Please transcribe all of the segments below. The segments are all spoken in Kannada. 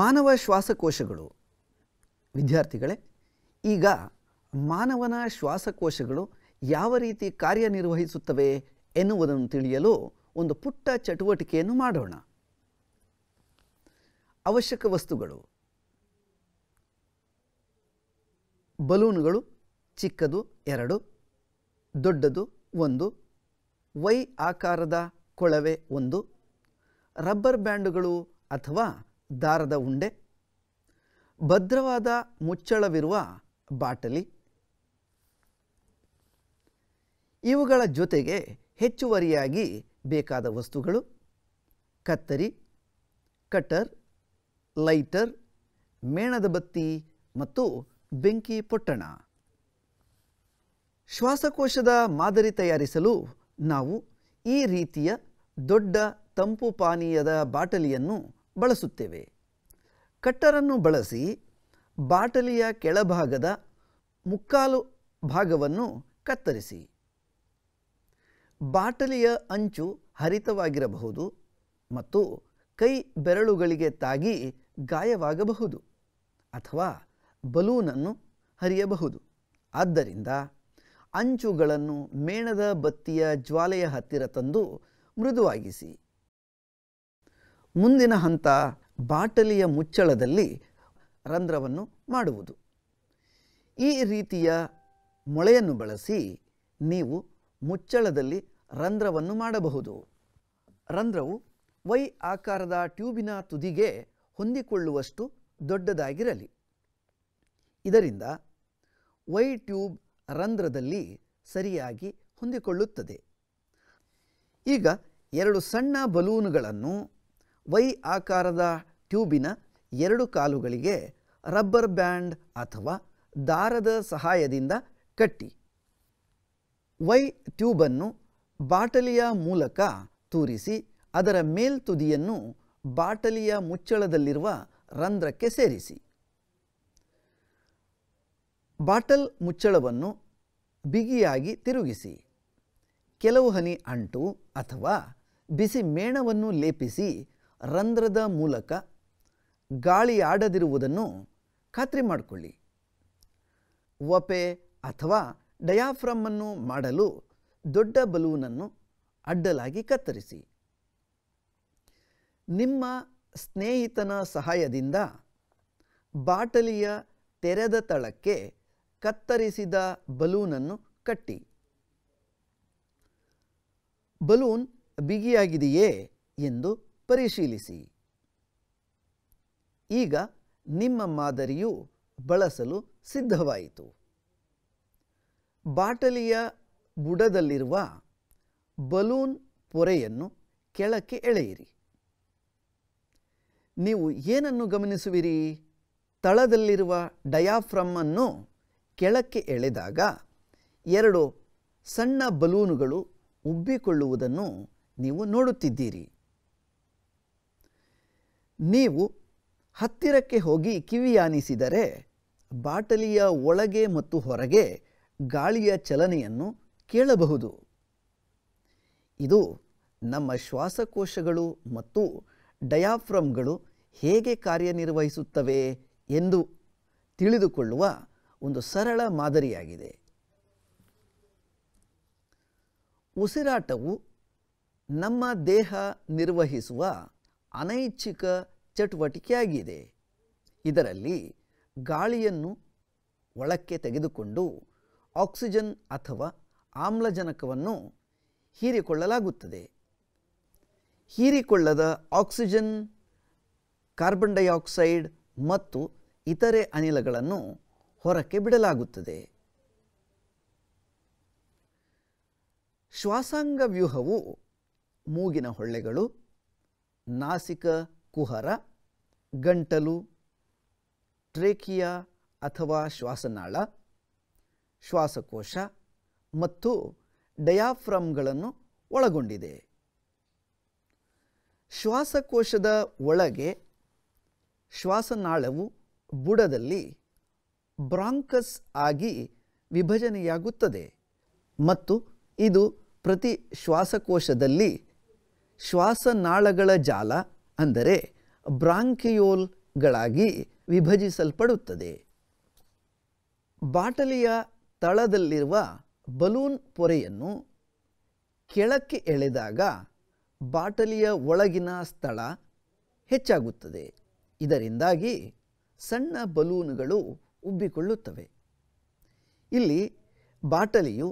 ಮಾನವ ಶ್ವಾಸಕೋಶಗಳು ವಿದ್ಯಾರ್ಥಿಗಳೇ ಈಗ ಮಾನವನ ಶ್ವಾಸಕೋಶಗಳು ಯಾವ ರೀತಿ ಕಾರ್ಯನಿರ್ವಹಿಸುತ್ತವೆ ಎನ್ನುವುದನ್ನು ತಿಳಿಯಲು ಒಂದು ಪುಟ್ಟ ಚಟುವಟಿಕೆಯನ್ನು ಮಾಡೋಣ ಅವಶ್ಯಕ ವಸ್ತುಗಳು ಬಲೂನುಗಳು ಚಿಕ್ಕದು ಎರಡು ದೊಡ್ಡದು ಒಂದು ವೈ ಆಕಾರದ ಕೊಳವೆ ಒಂದು ರಬ್ಬರ್ ಬ್ಯಾಂಡುಗಳು ಅಥವಾ ದಾರದ ಉಂಡೆ ಭದ್ರವಾದ ಮುಚ್ಚಳವಿರುವ ಬಾಟಲಿ ಇವುಗಳ ಜೊತೆಗೆ ಹೆಚ್ಚುವರಿಯಾಗಿ ಬೇಕಾದ ವಸ್ತುಗಳು ಕತ್ತರಿ ಕಟರ್ ಲೈಟರ್ ಮೇಣದ ಬತ್ತಿ ಮತ್ತು ಬೆಂಕಿ ಪೊಟ್ಟಣ ಶ್ವಾಸಕೋಶದ ಮಾದರಿ ತಯಾರಿಸಲು ನಾವು ಈ ರೀತಿಯ ದೊಡ್ಡ ತಂಪು ಪಾನೀಯದ ಬಾಟಲಿಯನ್ನು ಬಳಸುತ್ತೇವೆ ಕಟ್ಟರನ್ನು ಬಳಸಿ ಬಾಟಲಿಯ ಕೆಳಭಾಗದ ಮುಕ್ಕಾಲು ಭಾಗವನ್ನು ಕತ್ತರಿಸಿ ಬಾಟಲಿಯ ಅಂಚು ಹರಿತವಾಗಿರಬಹುದು ಮತ್ತು ಕೈ ಬೆರಳುಗಳಿಗೆ ತಾಗಿ ಗಾಯವಾಗಬಹುದು ಅಥವಾ ಬಲೂನನ್ನು ಹರಿಯಬಹುದು ಆದ್ದರಿಂದ ಅಂಚುಗಳನ್ನು ಮೇಣದ ಬತ್ತಿಯ ಜ್ವಾಲೆಯ ಹತ್ತಿರ ತಂದು ಮೃದುವಾಗಿಸಿ ಮುಂದಿನ ಹಂತ ಬಾಟಲಿಯ ಮುಚ್ಚಳದಲ್ಲಿ ರಂಧ್ರವನ್ನು ಮಾಡುವುದು ಈ ರೀತಿಯ ಮೊಳೆಯನ್ನು ಬಳಸಿ ನೀವು ಮುಚ್ಚಳದಲ್ಲಿ ರಂಧ್ರವನ್ನು ಮಾಡಬಹುದು ರಂಧ್ರವು ವೈ ಆಕಾರದ ಟ್ಯೂಬಿನ ತುದಿಗೆ ಹೊಂದಿಕೊಳ್ಳುವಷ್ಟು ದೊಡ್ಡದಾಗಿರಲಿ ಇದರಿಂದ ವೈ ಟ್ಯೂಬ್ ರಂಧ್ರದಲ್ಲಿ ಸರಿಯಾಗಿ ಹೊಂದಿಕೊಳ್ಳುತ್ತದೆ ಈಗ ಎರಡು ಸಣ್ಣ ಬಲೂನುಗಳನ್ನು ವೈ ಆಕಾರದ ಟ್ಯೂಬಿನ ಎರಡು ಕಾಲುಗಳಿಗೆ ರಬ್ಬರ್ ಬ್ಯಾಂಡ್ ಅಥವಾ ದಾರದ ಸಹಾಯದಿಂದ ಕಟ್ಟಿ ವೈ ಟ್ಯೂಬನ್ನು ಬಾಟಲಿಯ ಮೂಲಕ ತೂರಿಸಿ ಅದರ ಮೇಲ್ತುದಿಯನ್ನು ಬಾಟಲಿಯ ಮುಚ್ಚಳದಲ್ಲಿರುವ ರಂಧ್ರಕ್ಕೆ ಸೇರಿಸಿ ಬಾಟಲ್ ಮುಚ್ಚಳವನ್ನು ಬಿಗಿಯಾಗಿ ತಿರುಗಿಸಿ ಕೆಲವು ಹನಿ ಅಂಟು ಅಥವಾ ಬಿಸಿ ಮೇಣವನ್ನು ಲೇಪಿಸಿ ರಂಧ್ರದ ಮೂಲಕ ಗಾಳಿ ಆಡದಿರುವುದನ್ನು ಖಾತ್ರಿ ಮಾಡಿಕೊಳ್ಳಿ ಒಪೆ ಅಥವಾ ಡಯಾಫ್ರಮ್ಮನ್ನು ಮಾಡಲು ದೊಡ್ಡ ಬಲೂನನ್ನು ಅಡ್ಡಲಾಗಿ ಕತ್ತರಿಸಿ ನಿಮ್ಮ ಸ್ನೇಹಿತನ ಸಹಾಯದಿಂದ ಬಾಟಲಿಯ ತೆರೆದ ತಳಕ್ಕೆ ಕತ್ತರಿಸಿದ ಬಲೂನನ್ನು ಕಟ್ಟಿ ಬಲೂನ್ ಬಿಗಿಯಾಗಿದೆಯೇ ಎಂದು ಪರಿಶೀಲಿಸಿ ಈಗ ನಿಮ್ಮ ಮಾದರಿಯು ಬಳಸಲು ಸಿದ್ಧವಾಯಿತು ಬಾಟಲಿಯ ಬುಡದಲ್ಲಿರುವ ಬಲೂನ್ ಪೊರೆಯನ್ನು ಕೆಳಕ್ಕೆ ಎಳೆಯಿರಿ ನೀವು ಏನನ್ನು ಗಮನಿಸುವಿರಿ ತಳದಲ್ಲಿರುವ ಡಯಾಫ್ರಮ್ ಅನ್ನು ಕೆಳಕ್ಕೆ ಎಳೆದಾಗ ಎರಡು ಸಣ್ಣ ಬಲೂನುಗಳು ಉಬ್ಬಿಕೊಳ್ಳುವುದನ್ನು ನೀವು ನೋಡುತ್ತಿದ್ದೀರಿ ನೀವು ಹತ್ತಿರಕ್ಕೆ ಹೋಗಿ ಕಿವಿಯಾನಿಸಿದರೆ ಬಾಟಲಿಯ ಒಳಗೆ ಮತ್ತು ಹೊರಗೆ ಗಾಳಿಯ ಚಲನೆಯನ್ನು ಕೇಳಬಹುದು ಇದು ನಮ್ಮ ಶ್ವಾಸಕೋಶಗಳು ಮತ್ತು ಡಯಾಫ್ರಮ್ಗಳು ಹೇಗೆ ಕಾರ್ಯನಿರ್ವಹಿಸುತ್ತವೆ ಎಂದು ತಿಳಿದುಕೊಳ್ಳುವ ಒಂದು ಸರಳ ಮಾದರಿಯಾಗಿದೆ ಉಸಿರಾಟವು ನಮ್ಮ ದೇಹ ನಿರ್ವಹಿಸುವ ಅನೈಚ್ಛಿಕ ಚಟುವಟಿಕೆಯಾಗಿದೆ ಇದರಲ್ಲಿ ಗಾಳಿಯನ್ನು ಒಳಕ್ಕೆ ತೆಗೆದುಕೊಂಡು ಆಕ್ಸಿಜನ್ ಅಥವಾ ಆಮ್ಲಜನಕವನ್ನು ಹೀರಿಕೊಳ್ಳಲಾಗುತ್ತದೆ ಹೀರಿಕೊಳ್ಳದ ಆಕ್ಸಿಜನ್ ಕಾರ್ಬನ್ ಡೈಆಕ್ಸೈಡ್ ಮತ್ತು ಇತರೆ ಅನಿಲಗಳನ್ನು ಹೊರಕ್ಕೆ ಬಿಡಲಾಗುತ್ತದೆ ಶ್ವಾಸಾಂಗ ವ್ಯೂಹವು ಮೂಗಿನ ಹೊಳ್ಳೆಗಳು ನಾಸಿಕ ಕುಹರ ಗಂಟಲು ಟ್ರೇಕಿಯ ಅಥವಾ ಶ್ವಾಸನಾಳ ಶ್ವಾಸಕೋಶ ಮತ್ತು ಡಯಾಫ್ರಮ್ಗಳನ್ನು ಒಳಗೊಂಡಿದೆ ಶ್ವಾಸಕೋಶದ ಒಳಗೆ ಶ್ವಾಸನಾಳವು ಬುಡದಲ್ಲಿ ಬ್ರಾಂಕಸ್ ಆಗಿ ವಿಭಜನೆಯಾಗುತ್ತದೆ ಮತ್ತು ಇದು ಪ್ರತಿ ಶ್ವಾಸಕೋಶದಲ್ಲಿ ಶ್ವಾಸನಾಳಗಳ ಜಾಲ ಅಂದರೆ ಬ್ರಾಂಕಿಯೋಲ್ಗಳಾಗಿ ವಿಭಜಿಸಲ್ಪಡುತ್ತದೆ ಬಾಟಲಿಯ ತಳದಲ್ಲಿರುವ ಬಲೂನ್ ಪೊರೆಯನ್ನು ಕೆಳಕ್ಕೆ ಎಳೆದಾಗ ಬಾಟಲಿಯ ಒಳಗಿನ ಸ್ಥಳ ಹೆಚ್ಚಾಗುತ್ತದೆ ಇದರಿಂದಾಗಿ ಸಣ್ಣ ಬಲೂನುಗಳು ಉಬ್ಬಿಕೊಳ್ಳುತ್ತವೆ ಇಲ್ಲಿ ಬಾಟಲಿಯು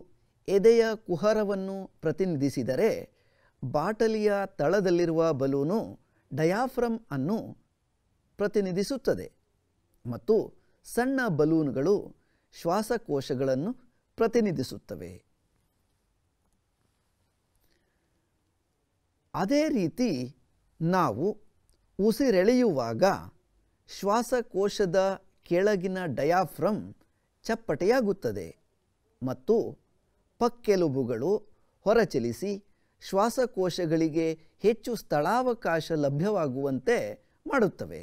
ಎದೆಯ ಕುಹರವನ್ನು ಪ್ರತಿನಿಧಿಸಿದರೆ ಬಾಟಲಿಯ ತಳದಲ್ಲಿರುವ ಬಲೂನು ಡಯಾಫ್ರಮ್ ಅನ್ನು ಪ್ರತಿನಿಧಿಸುತ್ತದೆ ಮತ್ತು ಸಣ್ಣ ಬಲೂನುಗಳು ಶ್ವಾಸಕೋಶಗಳನ್ನು ಪ್ರತಿನಿಧಿಸುತ್ತವೆ ಅದೇ ರೀತಿ ನಾವು ಉಸಿರೆಳೆಯುವಾಗ ಶ್ವಾಸಕೋಶದ ಕೆಳಗಿನ ಡಯಾಫ್ರಮ್ ಚಪ್ಪಟೆಯಾಗುತ್ತದೆ ಮತ್ತು ಪಕ್ಕೆಲುಬುಗಳು ಹೊರಚಲಿಸಿ ಶ್ವಾಸಕೋಶಗಳಿಗೆ ಹೆಚ್ಚು ಸ್ಥಳಾವಕಾಶ ಲಭ್ಯವಾಗುವಂತೆ ಮಾಡುತ್ತವೆ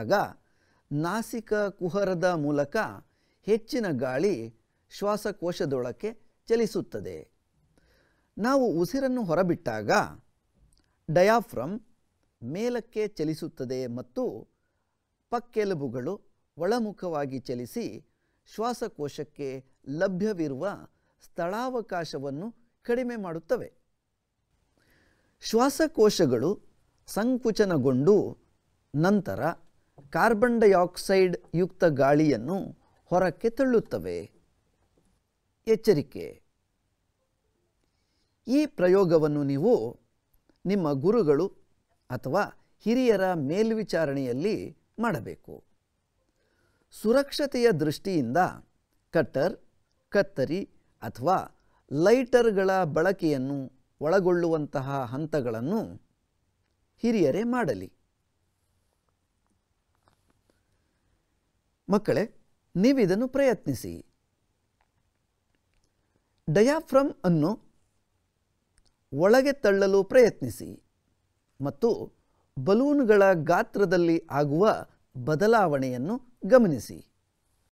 ಆಗ ನಾಸಿಕ ಕುಹರದ ಮೂಲಕ ಹೆಚ್ಚಿನ ಗಾಳಿ ಶ್ವಾಸಕೋಶದೊಳಕ್ಕೆ ಚಲಿಸುತ್ತದೆ ನಾವು ಉಸಿರನ್ನು ಹೊರಬಿಟ್ಟಾಗ ಡಯಾಫ್ರಮ್ ಮೇಲಕ್ಕೆ ಚಲಿಸುತ್ತದೆ ಮತ್ತು ಪಕ್ಕೆಲುಬುಗಳು ಒಳಮುಖವಾಗಿ ಚಲಿಸಿ ಶ್ವಾಸಕೋಶಕ್ಕೆ ಲಭ್ಯವಿರುವ ಸ್ಥಳಾವಕಾಶವನ್ನು ಕಡಿಮೆ ಮಾಡುತ್ತವೆ ಶ್ವಾಸಕೋಶಗಳು ಸಂಕುಚನಗೊಂಡು ನಂತರ ಕಾರ್ಬನ್ ಡೈಆಕ್ಸೈಡ್ ಯುಕ್ತ ಗಾಳಿಯನ್ನು ಹೊರಕ್ಕೆ ತಳ್ಳುತ್ತವೆ ಎಚ್ಚರಿಕೆ ಈ ಪ್ರಯೋಗವನ್ನು ನೀವು ನಿಮ್ಮ ಗುರುಗಳು ಅಥವಾ ಹಿರಿಯರ ಮೇಲ್ವಿಚಾರಣೆಯಲ್ಲಿ ಮಾಡಬೇಕು ಸುರಕ್ಷತೆಯ ದೃಷ್ಟಿಯಿಂದ ಕಟ್ಟರ್ ಕತ್ತರಿ ಅಥವಾ ಲೈಟರ್ಗಳ ಬಳಕೆಯನ್ನು ಒಳಗೊಳ್ಳುವಂತಹ ಹಂತಗಳನ್ನು ಹಿರಿಯರೇ ಮಾಡಲಿ ಮಕ್ಕಳೇ ನೀವಿದನ್ನು ಪ್ರಯತ್ನಿಸಿ ಡಯಾಫ್ರಮ್ ಅನ್ನು ಒಳಗೆ ತಳ್ಳಲು ಪ್ರಯತ್ನಿಸಿ ಮತ್ತು ಬಲೂನ್ಗಳ ಗಾತ್ರದಲ್ಲಿ ಆಗುವ ಬದಲಾವಣೆಯನ್ನು ಗಮನಿಸಿ